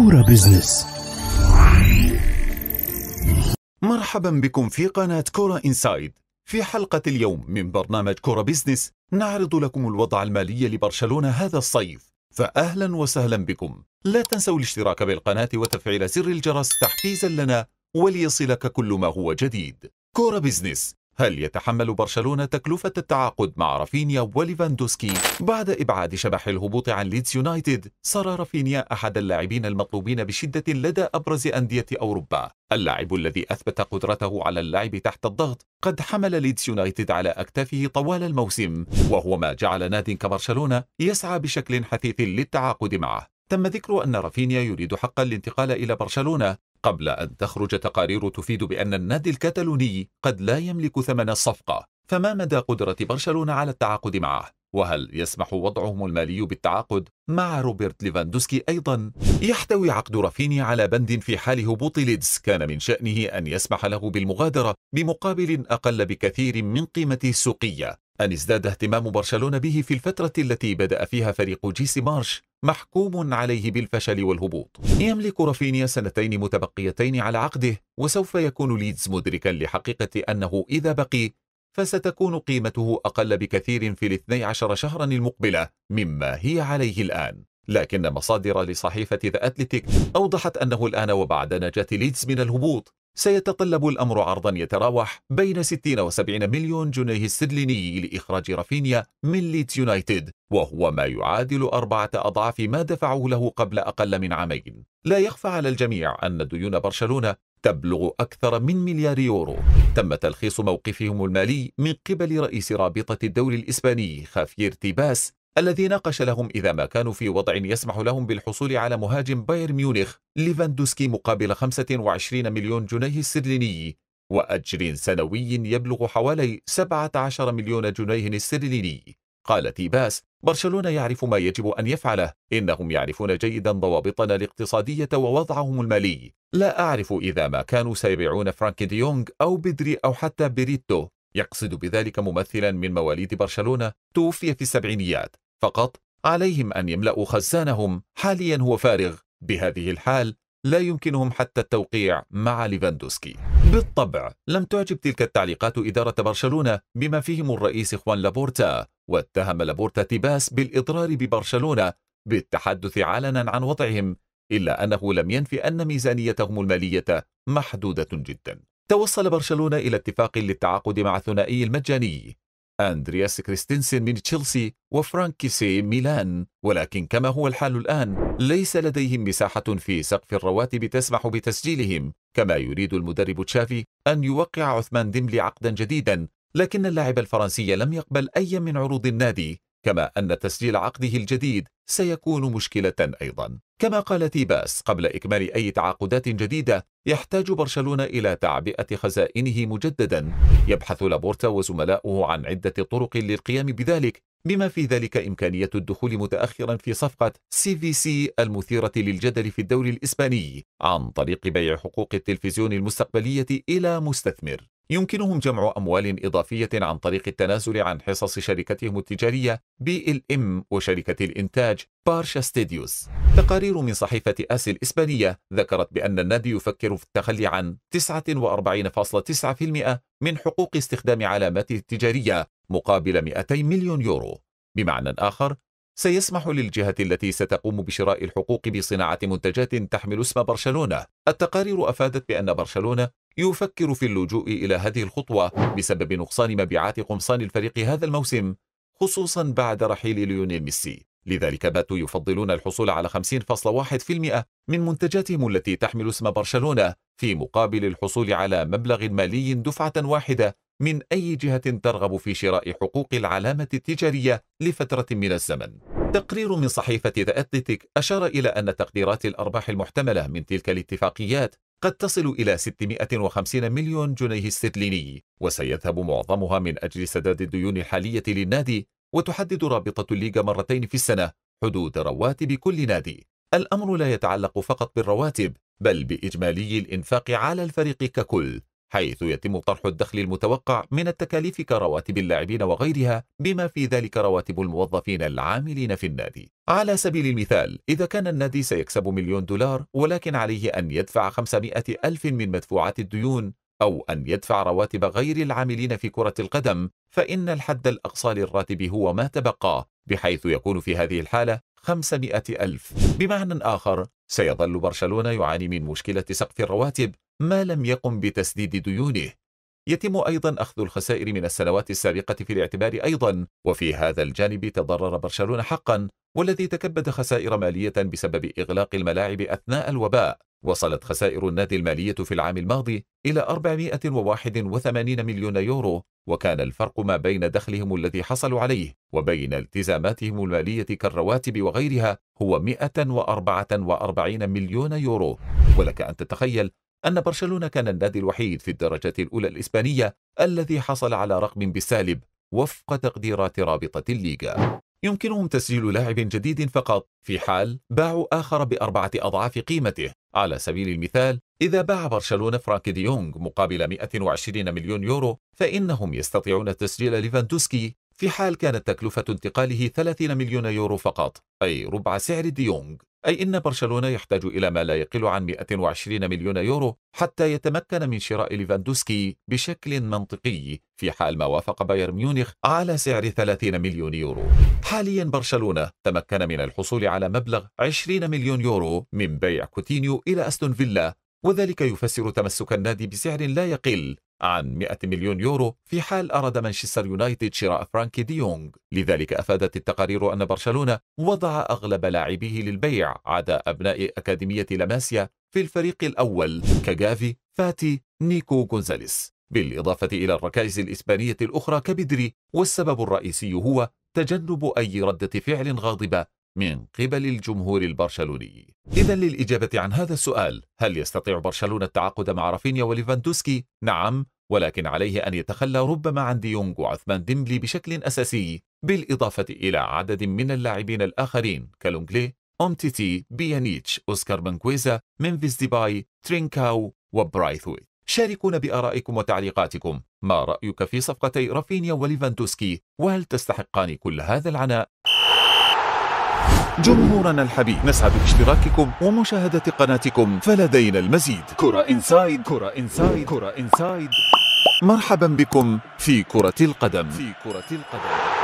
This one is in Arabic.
كورة بزنس مرحبا بكم في قناة كورة إنسايد في حلقة اليوم من برنامج كورة بزنس نعرض لكم الوضع المالي لبرشلونة هذا الصيف فأهلا وسهلا بكم لا تنسوا الاشتراك بالقناة وتفعيل زر الجرس تحفيزا لنا وليصلك كل ما هو جديد كورة بزنس هل يتحمل برشلونة تكلفة التعاقد مع رافينيا وليفاندوسكي؟ بعد إبعاد شبح الهبوط عن ليدز يونايتد، صار رافينيا أحد اللاعبين المطلوبين بشدة لدى أبرز أندية أوروبا. اللاعب الذي أثبت قدرته على اللعب تحت الضغط قد حمل ليدز يونايتد على أكتافه طوال الموسم، وهو ما جعل ناد كبرشلونة يسعى بشكل حثيث للتعاقد معه. تم ذكر أن رافينيا يريد حقا الانتقال إلى برشلونة قبل أن تخرج تقارير تفيد بأن النادي الكتالوني قد لا يملك ثمن الصفقة فما مدى قدرة برشلونة على التعاقد معه؟ وهل يسمح وضعهم المالي بالتعاقد مع روبرت ليفاندوسكي أيضا؟ يحتوي عقد رافيني على بند في حال هبوط ليدز كان من شأنه أن يسمح له بالمغادرة بمقابل أقل بكثير من قيمته السوقية أن ازداد اهتمام برشلونة به في الفترة التي بدأ فيها فريق جيسي مارش محكوم عليه بالفشل والهبوط يملك رافينيا سنتين متبقيتين على عقده وسوف يكون ليدز مدركا لحقيقة أنه إذا بقي فستكون قيمته أقل بكثير في الاثني عشر شهرا المقبلة مما هي عليه الآن لكن مصادر لصحيفة ذا أتلتيك أوضحت أنه الآن وبعد نجاة ليدز من الهبوط سيتطلب الأمر عرضا يتراوح بين 60 و 70 مليون جنيه استرليني لإخراج رافينيا من ليت يونايتد وهو ما يعادل أربعة أضعاف ما دفعوه له قبل أقل من عامين لا يخفى على الجميع أن ديون برشلونة تبلغ أكثر من مليار يورو تم تلخيص موقفهم المالي من قبل رئيس رابطة الدوري الإسباني خافير تيباس الذي ناقش لهم إذا ما كانوا في وضع يسمح لهم بالحصول على مهاجم بايرن ميونخ ليفاندوسكي مقابل 25 مليون جنيه استرليني وأجر سنوي يبلغ حوالي 17 مليون جنيه استرليني قال تيباس برشلونة يعرف ما يجب أن يفعله إنهم يعرفون جيدا ضوابطنا الاقتصادية ووضعهم المالي لا أعرف إذا ما كانوا سيبيعون فرانك ديونغ أو بدري أو حتى بيريتو يقصد بذلك ممثلا من مواليد برشلونة توفي في السبعينيات فقط عليهم أن يملأوا خزانهم حاليا هو فارغ بهذه الحال لا يمكنهم حتى التوقيع مع ليفاندوسكي بالطبع لم تعجب تلك التعليقات إدارة برشلونة بما فيهم الرئيس خوان لابورتا واتهم لابورتا تيباس بالإضرار ببرشلونة بالتحدث علنا عن وضعهم إلا أنه لم ينفي أن ميزانيتهم المالية محدودة جداً توصل برشلونة إلى اتفاق للتعاقد مع الثنائي المجاني أندرياس كريستنسن من تشيلسي وفرانكيسي ميلان ولكن كما هو الحال الآن ليس لديهم مساحة في سقف الرواتب تسمح بتسجيلهم كما يريد المدرب تشافي أن يوقع عثمان ديملي عقدا جديدا لكن اللاعب الفرنسي لم يقبل أي من عروض النادي كما أن تسجيل عقده الجديد سيكون مشكلة أيضا كما قال تيباس قبل إكمال أي تعاقدات جديدة يحتاج برشلونة إلى تعبئة خزائنه مجددا يبحث لابورتا وزملاؤه عن عدة طرق للقيام بذلك بما في ذلك إمكانية الدخول متأخرا في صفقة سي في سي المثيرة للجدل في الدوري الإسباني عن طريق بيع حقوق التلفزيون المستقبلية إلى مستثمر يمكنهم جمع أموال إضافية عن طريق التنازل عن حصص شركتهم التجارية بي ال ام وشركة الإنتاج بارشا ستيديوس تقارير من صحيفة آس الإسبانية ذكرت بأن النادي يفكر في التخلي عن 49.9% من حقوق استخدام علاماته التجارية مقابل 200 مليون يورو بمعنى آخر سيسمح للجهة التي ستقوم بشراء الحقوق بصناعة منتجات تحمل اسم برشلونة التقارير أفادت بأن برشلونة يفكر في اللجوء إلى هذه الخطوة بسبب نقصان مبيعات قمصان الفريق هذا الموسم خصوصا بعد رحيل ليونيل ميسي لذلك باتوا يفضلون الحصول على 50.1% من منتجاتهم التي تحمل اسم برشلونة في مقابل الحصول على مبلغ مالي دفعة واحدة من أي جهة ترغب في شراء حقوق العلامة التجارية لفترة من الزمن تقرير من صحيفة ذا أتلتيك أشار إلى أن تقديرات الأرباح المحتملة من تلك الاتفاقيات قد تصل إلى 650 مليون جنيه استرليني وسيذهب معظمها من أجل سداد الديون الحالية للنادي وتحدد رابطة الليغا مرتين في السنة حدود رواتب كل نادي الأمر لا يتعلق فقط بالرواتب بل بإجمالي الإنفاق على الفريق ككل حيث يتم طرح الدخل المتوقع من التكاليف كرواتب اللاعبين وغيرها بما في ذلك رواتب الموظفين العاملين في النادي على سبيل المثال إذا كان النادي سيكسب مليون دولار ولكن عليه أن يدفع 500 ألف من مدفوعات الديون أو أن يدفع رواتب غير العاملين في كرة القدم فإن الحد الأقصى للراتب هو ما تبقى بحيث يكون في هذه الحالة 500 ألف بمعنى آخر سيظل برشلونة يعاني من مشكلة سقف الرواتب ما لم يقم بتسديد ديونه يتم أيضا أخذ الخسائر من السنوات السابقة في الاعتبار أيضا وفي هذا الجانب تضرر برشلونة حقا والذي تكبد خسائر مالية بسبب إغلاق الملاعب أثناء الوباء وصلت خسائر النادي المالية في العام الماضي إلى 481 مليون يورو وكان الفرق ما بين دخلهم الذي حصلوا عليه وبين التزاماتهم المالية كالرواتب وغيرها هو 144 مليون يورو ولك أن تتخيل أن برشلونة كان النادي الوحيد في الدرجة الأولى الإسبانية الذي حصل على رقم بالسالب وفق تقديرات رابطة الليغا يمكنهم تسجيل لاعب جديد فقط في حال باعوا آخر بأربعة أضعاف قيمته على سبيل المثال إذا باع برشلونة فرانك ديونغ مقابل 120 مليون يورو فإنهم يستطيعون تسجيل ليفاندوسكي في حال كانت تكلفة انتقاله 30 مليون يورو فقط أي ربع سعر ديونغ أي إن برشلونة يحتاج إلى ما لا يقل عن 120 مليون يورو حتى يتمكن من شراء ليفاندوسكي بشكل منطقي في حال ما وافق بايرن ميونخ على سعر 30 مليون يورو حاليا برشلونة تمكن من الحصول على مبلغ 20 مليون يورو من بيع كوتينيو إلى أستون فيلا وذلك يفسر تمسك النادي بسعر لا يقل عن 100 مليون يورو في حال أراد مانشستر يونايتد شراء فرانكي ديونغ دي لذلك أفادت التقارير أن برشلونة وضع أغلب لاعبيه للبيع عدا أبناء أكاديمية لاماسيا في الفريق الأول كجافي فاتي نيكو غونزاليس بالإضافة إلى الركائز الإسبانية الأخرى كبدري والسبب الرئيسي هو تجنب أي ردة فعل غاضبة من قبل الجمهور البرشلوني إذا للإجابة عن هذا السؤال هل يستطيع برشلونة التعاقد مع رافينيا وليفاندوسكي؟ نعم ولكن عليه أن يتخلى ربما عن ديونغ وعثمان ديمبلي بشكل أساسي بالإضافة إلى عدد من اللاعبين الآخرين كالونجلي، أومتيتي، بيانيتش، أوسكار بنكويزا، منفيس ديباي، ترينكاو وبرايثويت شاركونا بآرائكم وتعليقاتكم ما رأيك في صفقتي رافينيا وليفاندوسكي وهل تستحقان كل هذا العناء جمهورنا الحبيب نسعد باشتراككم ومشاهدة قناتكم فلدينا المزيد كرة إنسايد كرة إنسايد كرة إنسايد مرحبا بكم في كرة القدم في كرة القدم